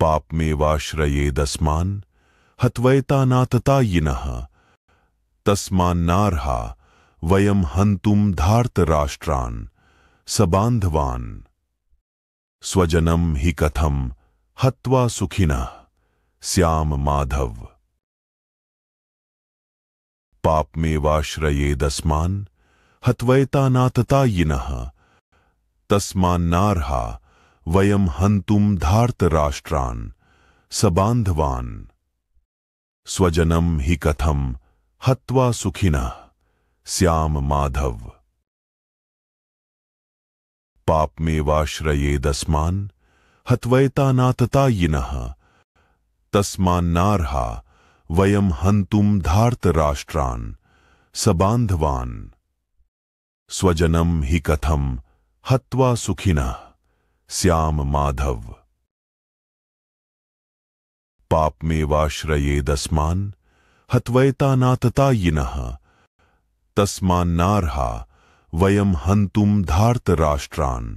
पाप में वाश्रये पापमेवाश्रयेदस्मान् हत्वैतानाततायिनः वयम हंतुम हन्तुं राष्ट्रान सबांधवान स्वजनम हि कथम हत्वा सुखिन श्याम माधव पाप में वाश्रये पापमेवाश्रयेदस्मान् हत्वैतानाततायिनः तस्मान्नार्हा वयम हंतुम धार्त राष्ट्रान सबांधवान स्वजनम ही कथम हत्वा सुखिन श्याम माधव पाप में वाश्रये दस्मान हत्वैतानाततायिन तस्मान्नार्हा वयम हंतुम धार्त राष्ट्रान सबांधवान स्वजनम ही कथम हत्वा सुखिना श्याम माधव पाप में वाश्रये दस्मान हत्वैता नातता यिनः तस्मान्नार्हा वयम हंतुम धार्त राष्ट्रान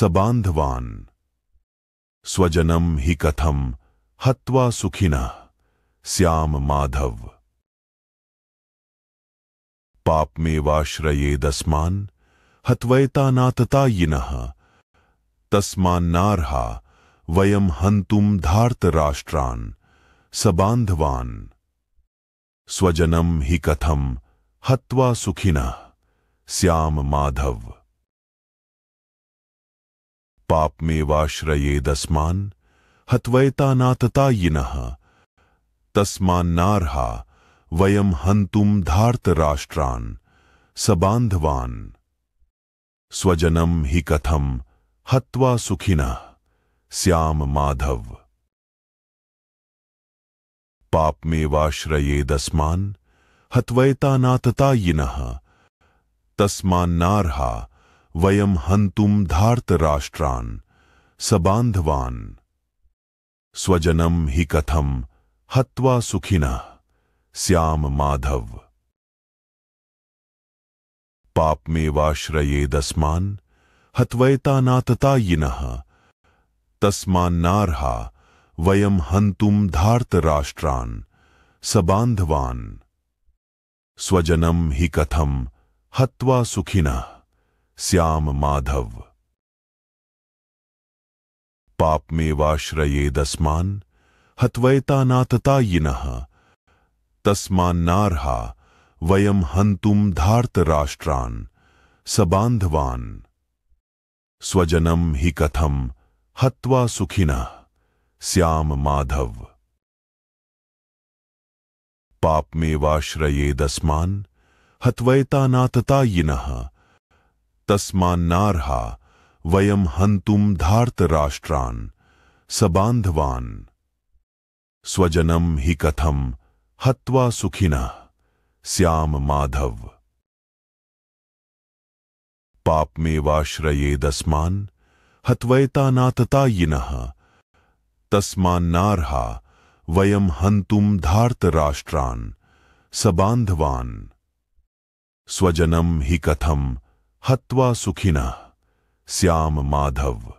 सबांधवान स्वजनम ही कथम हत्वा सुखिन श्याम माधव पाप में वाश्रये दस्मान हत्वैता नातता यिनः तस्मान्नार्हा वयम हंतुम धार्त राष्ट्रान सबांधवान स्वजनम ही कथम हत्वा सुखिन श्याम माधव पाप में वाश्रये दस्मान हत्वैतानाततायिन तस्मान्नार्हा वयम हंतुम धार्त राष्ट्रान सबांधवान स्वजनम ही कथम हत्वा सुखिना श्याम माधव पाप में वाश्रये दस्मान हत्वैता नातता यिन तस्मान्नार्हा वयम हंतुम धार्त राष्ट्रान सबांधवान स्वजनम ही कथम हत्वा सुखिन श्याम माधव पाप में वाश्रये दस्मान हत्वैतानाततायिनः तस्मान्नार्हा वयं हन्तुं धार्तराष्ट्रान् सबांधवान स्वजनम हि कथम हत्वा सुखिन श्याम माधव पाप पापमेवाश्रयेदस्मान् हत्वैतानाततायिनः तस्मान्नार्हा वयं हन्तुं धार्तराष्ट्रान् सबान्धवान् स्वजनम ही कथम हत्वा सुखिन श्याम माधव पाप में वाश्रये दस्मान हत्वता नातता यिन वयम हंतुम धार्त राष्ट्रान सबांधवान स्वजनम ही कथम हत्वा सुखिन श्याम माधव पाप में पापमेवाश्रयेदस्मान् हत्वैतानाततायिनः तस्मान्नार्हा वयं हन्तुं धार्तराष्ट्रान् सबांधवान स्वजनम हि कथम हत्वा सुखिन श्याम माधव पाप में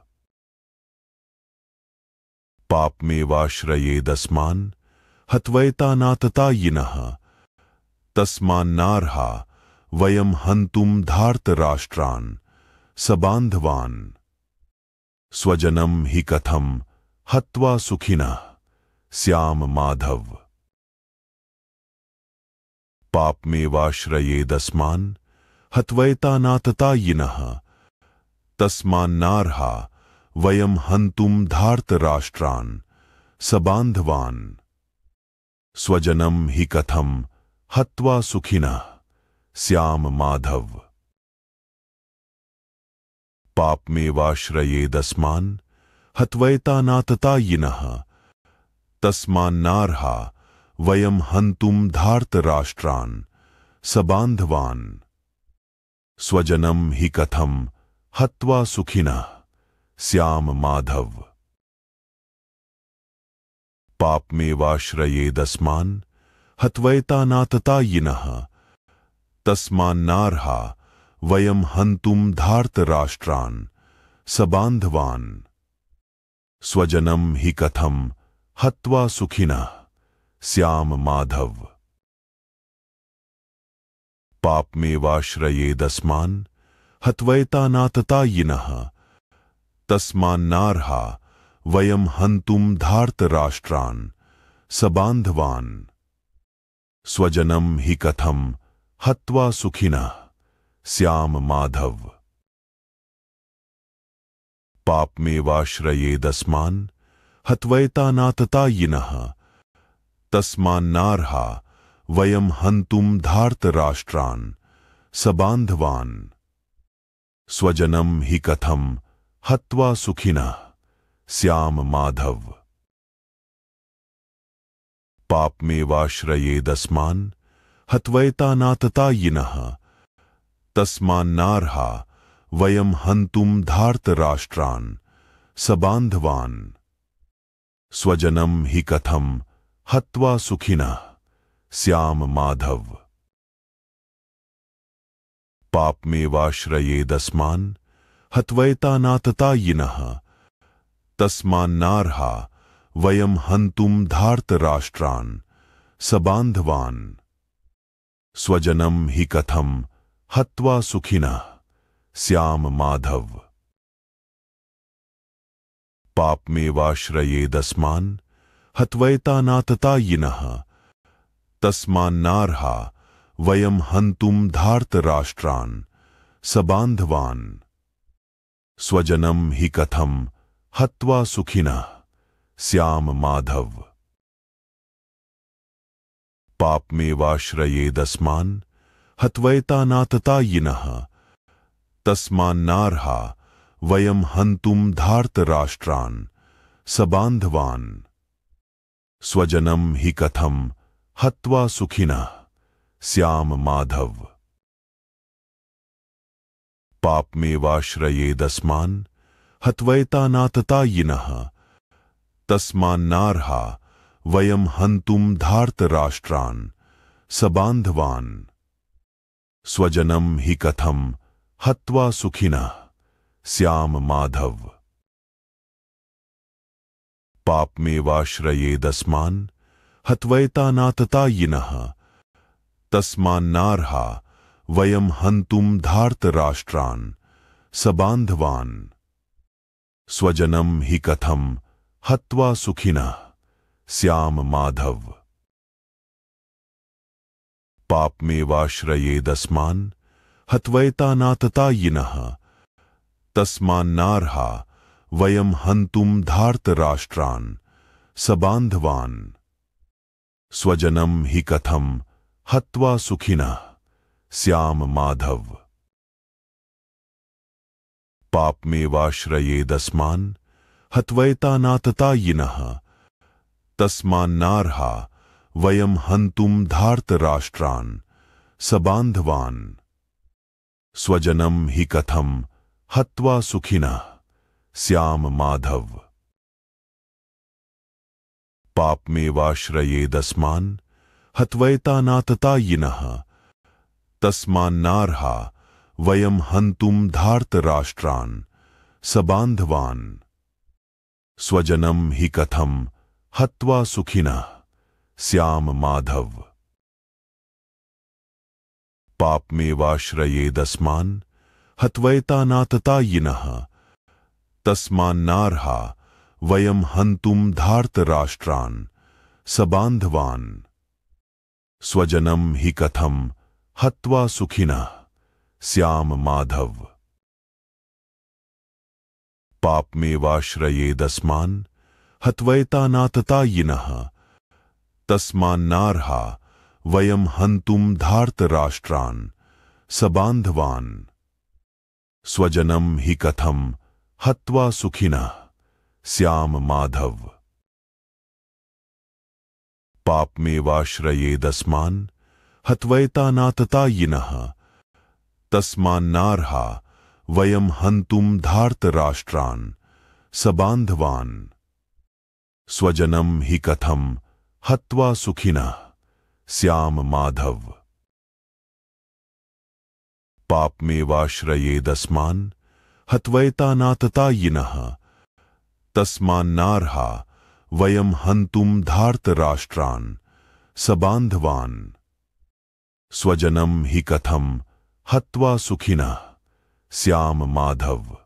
पापमेवाश्रयेदस्मान् हत्वैतानाततायिनः तस्मान्नाहा वयम हंतुम धार्त राष्ट्रान सबांधवान स्वजनम ही कथम हत्वा सुखिन श्याम माधव पाप में वाश्रये दस्मान हत्वैता नातता यिन तस्मान्नार्हा वयम हंतुम धार्त राष्ट्रान सबांधवान स्वजनम ही कथम हत्वा सुखिना श्याम माधव पाप में वाश्रयेदस्मान हत्वैता नातता यिनः तस्मान्नार्हा वयम हंतुम धार्त राष्ट्रान सबांधवान स्वजनम ही कथम हत्वा सुखिन श्याम माधव पाप में वाश्रयेदस्मान हत्वैता नातता यिनः तस्मा वयम हंतुम राष्ट्रान सबांधवान स्वजनम हि कथम हत्वा सुखिन श्याम माधव पाप में वाश्रये दस्मान हत्वैता नाततायिन तस्मान्नार्हा वयम हंतुम राष्ट्रान सबांधवान स्वजनम हि कथम हत्वा सुखिना श्याम माधव पाप में वाश्रयेदस्मान हत्वैता नाततायिन तस्मान्नार्हा वयम हंतुम राष्ट्रान सबांधवान स्वजनम ही कथम हत्वा सुखिना श्याम माधव पाप में दस्मान हत्वैतानाततायिनः तस्मा वयं हन्तुं धार्तराष्ट्रान् सबांधवान स्वजनम हि कथम हत्वा सुखिन श्याम माधव पापमेवाश्रयेदस्मान् हत्वैतानाततायिनः तस्मान्नार्हा वयं हन्तुं धार्तराष्ट्रान् सबान्धवान् स्वजनम ही कथम हत्वा सुखिन श्याम माधव पाप में वाश्रये दस्मान हत्वैता नातता यिन तस्मान्नार्हा वयम हंतुम धार्त राष्ट्रान सबांधवान स्वजनम ही कथम हत्वा सुखिन श्याम माधव पाप में पापमेवाश्रयेदस्मान् हत्वैतानाततायिनः वयम हंतुम धार्त राष्ट्रान सबांधवान स्वजनम हि कथम हत्वा सुखिनः श्याम माधव पाप में पापमेवाश्रयेदस्मान् हत्वैतानाततायिनः नारहा वयम हंतुम धार्त राष्ट्रान सबांधवान स्वजनम ही कथम हत्वा सुखिन श्याम माधव पाप में वाश्रये दस्मान नातता यिन तस्मान्नार्हा वयम हंतुम धार्त राष्ट्रान सबांधवान स्वजनम ही कथम हत्वा सुखिना श्याम माधव पाप में वाश्रये दस्मान हत्वैता नातता तस्मान्नार्हा वयम हंतुम धार्त राष्ट्रान सबांधवान स्वजनम हि कथम हत्वा सुखिन श्याम माधव पाप में वाश्रये दस्मान हत्वैता नातता तस्मान्नार्हा वयम हंतुम राष्ट्रान सबांधवान स्वजनम ही कथम हत्वा सुखिन श्याम माधव पाप में वाश्रये दस्मान हत्वैता नाततायिन तस्मान्नार्हा वयम हंतुम राष्ट्रान सबांधवान स्वजनम ही कथम हत्वा सुखिना श्याम माधव पाप में वाश्रये दस्मान हत्वैता नाततायिन तस्मान्नार्हा वयम हंतुम धार्त राष्ट्रान सबांधवान स्वजनम हि कथम हत्वा सुखिना श्याम माधव पाप में वाश्रये दस्मान हत्वैतानाततायिनः तस्मान्नार्हा वयं हन्तुं धार्तराष्ट्रान् सबांधवान स्वजनम हि कथम हत्वा सुखिन श्याम माधव पापमेवाश्रयेदस्मान् हत्वैतानाततायिनः तस्मान्नार्हा वयं हन्तुं धार्तराष्ट्रान् सबांधवान स्वजनम ही कथम हत्वा सुखिन श्याम माधव पाप में वाश्रये दस्मान हत्वैता नातता तस्मान्नार्हा वयम हंतुम धार्त राष्ट्रान सबांधवान स्वजनम ही कथम हत्वा सुखिन श्याम माधव